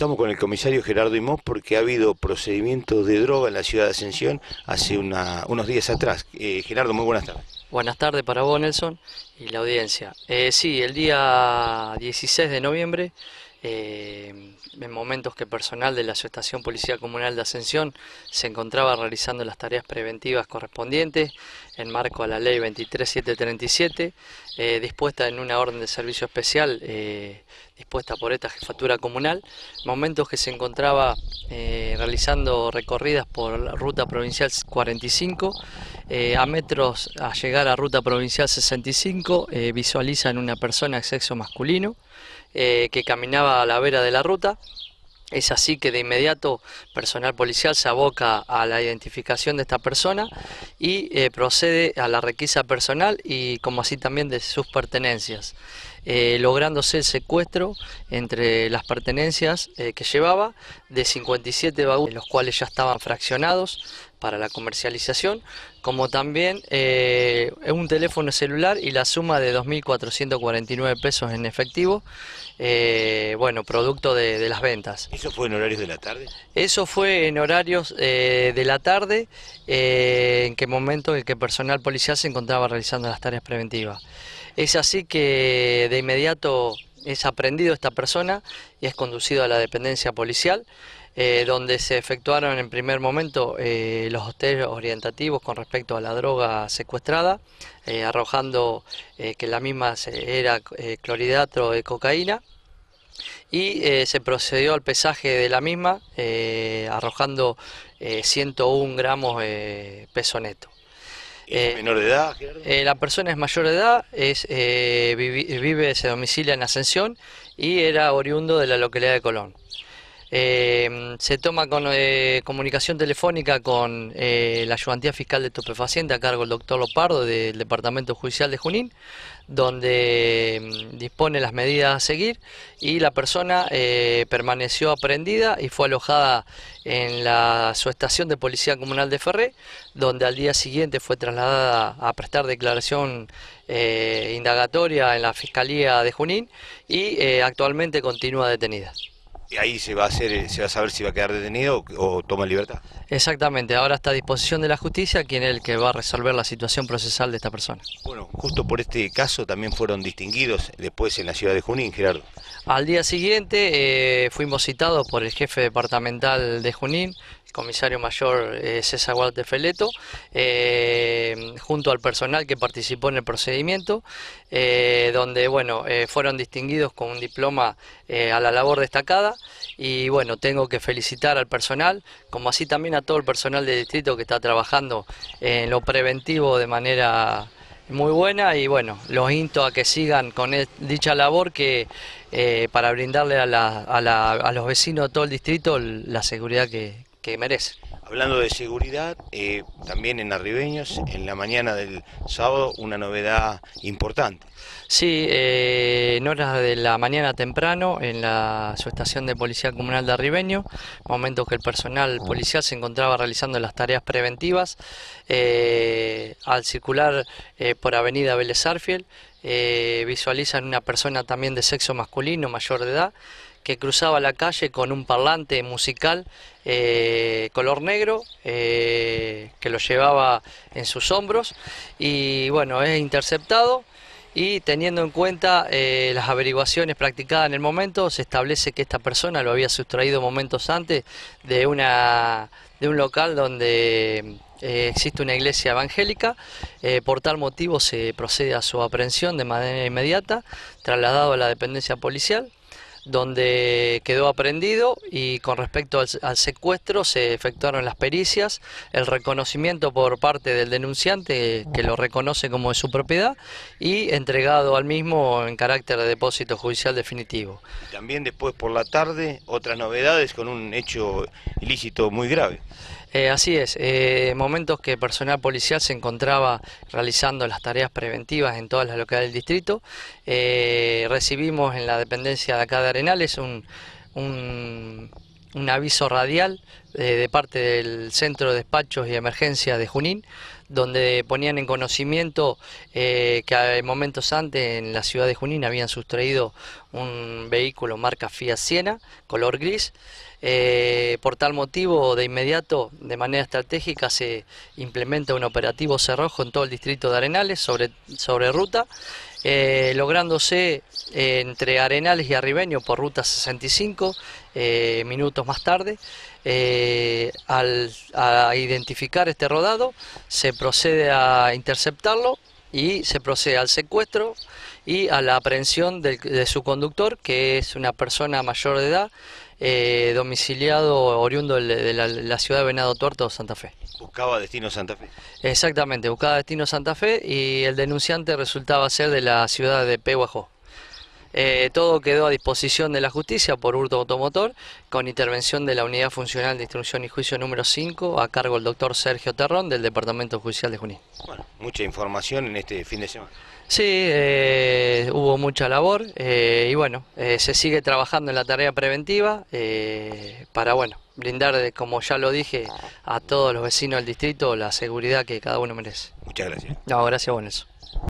Estamos con el comisario Gerardo Imó porque ha habido procedimiento de droga en la ciudad de Ascensión hace unos días atrás. Eh, Gerardo, muy buenas tardes. Buenas tardes para vos, Nelson, y la audiencia. Eh, sí, el día 16 de noviembre, eh, en momentos que personal de la Asociación Policía Comunal de Ascensión se encontraba realizando las tareas preventivas correspondientes, en marco a la ley 23737, eh, dispuesta en una orden de servicio especial eh, dispuesta por esta jefatura comunal, momentos que se encontraba eh, realizando recorridas por la ruta provincial 45, a metros a llegar a ruta provincial 65, visualizan una persona de sexo masculino que caminaba a la vera de la ruta, es así que de inmediato personal policial se aboca a la identificación de esta persona y eh, procede a la requisa personal y como así también de sus pertenencias. Eh, lográndose el secuestro entre las pertenencias eh, que llevaba de 57 baúles, los cuales ya estaban fraccionados para la comercialización, como también eh, un teléfono celular y la suma de 2.449 pesos en efectivo, bueno, producto de, las ventas. ¿Eso fue en horarios de la tarde? Eso fue en horarios de la tarde, en qué momento en que personal policial se encontraba realizando las tareas preventivas. Es así que de inmediato es aprendido esta persona y es conducido a la dependencia policial, eh, donde se efectuaron en primer momento eh, los hoteles orientativos con respecto a la droga secuestrada, eh, arrojando que la misma era cloridatro de cocaína y se procedió al pesaje de la misma, arrojando 101 gramos peso neto. Eh, menor de edad? Eh, la persona es mayor de edad, es, eh, vive, vive, se domicilia en Ascensión y era oriundo de la localidad de Colón. Em, se toma eh, comunicación telefónica con eh, la ayudantía fiscal de estupefaciente a cargo del doctor Lopardo del Departamento Judicial de Junín, donde em, dispone las medidas a seguir y la persona eh, permaneció aprendida y fue alojada en la, su estación de Policía Comunal de Ferré, donde al día siguiente fue trasladada a prestar declaración indagatoria en la Fiscalía de Junín y actualmente continúa detenida. ¿Y ahí eh, se va a saber si va a quedar detenido o, toma libertad. Exactamente, ahora está a disposición de la justicia quien es el que va a resolver la situación procesal de esta persona. Bueno, justo por este caso también fueron distinguidos después en la ciudad de Junín, Gerardo. Al día siguiente eh, fuimos citados por el jefe departamental de Junín, comisario mayor eh, César Feleto, eh, junto al personal que participó en el procedimiento, eh, donde bueno, fueron distinguidos con un diploma a la labor destacada y bueno, tengo que felicitar al personal, como así también a todo el personal del distrito que está trabajando en lo preventivo de manera muy buena y bueno, los insto a que sigan con e, dicha labor que para brindarle a, a, los vecinos de todo el distrito la seguridad que, que Hablando de seguridad, eh, también en Arribeños, en la mañana del sábado, una novedad importante. Sí, eh, en horas de la mañana temprano, en la estación de Policía Comunal de Arribeño, momento que el personal policial se encontraba realizando las tareas preventivas, eh, al circular por Avenida Vélez Arfiel, visualizan una persona también de sexo masculino, mayor de edad, que cruzaba la calle con un parlante musical eh, color negro eh, que lo llevaba en sus hombros y bueno, es interceptado y teniendo en cuenta eh, las averiguaciones practicadas en el momento, se establece que esta persona lo había sustraído momentos antes de, una, de un local donde existe una iglesia evangélica. por tal motivo se procede a su aprehensión de manera inmediata, trasladado a la dependencia policial donde quedó aprendido y con respecto al, secuestro se efectuaron las pericias, el reconocimiento por parte del denunciante que lo reconoce como de su propiedad y entregado al mismo en carácter de depósito judicial definitivo. También después por la tarde otras novedades con un hecho ilícito muy grave. Eh, así es, eh, momentos que personal policial se encontraba realizando las tareas preventivas en todas las localidades del distrito. Eh, recibimos en la dependencia de acá de Arenales un un aviso radial eh, de parte del Centro de Despachos y Emergencias de Junín, donde ponían en conocimiento eh, que momentos antes en la ciudad de Junín habían sustraído un vehículo marca Fiat Siena, color gris. Eh, por tal motivo, de inmediato, de manera estratégica, se implementa un operativo cerrojo en todo el distrito de Arenales sobre, sobre ruta eh, lográndose eh, entre Arenales y Arribeño por ruta 65 eh, minutos más tarde. al identificar este rodado se procede a interceptarlo y se procede al secuestro y a la aprehensión de su conductor, que es una persona mayor de edad, eh, domiciliado oriundo de la, ciudad de Venado Tuerto, Santa Fe. Buscaba destino Santa Fe. Exactamente, buscaba destino Santa Fe y el denunciante resultaba ser de la ciudad de Pehuajó. Eh, todo quedó a disposición de la justicia por hurto automotor, con intervención de la Unidad Funcional de Instrucción y Juicio número 5, a cargo del doctor Sergio Terrón, del Departamento Judicial de Junín. Bueno, mucha información en este fin de semana. Sí, eh, hubo mucha labor eh, y bueno, se sigue trabajando en la tarea preventiva para, bueno, brindar, como ya lo dije, a todos los vecinos del distrito la seguridad que cada uno merece. Muchas gracias. No, gracias a vos,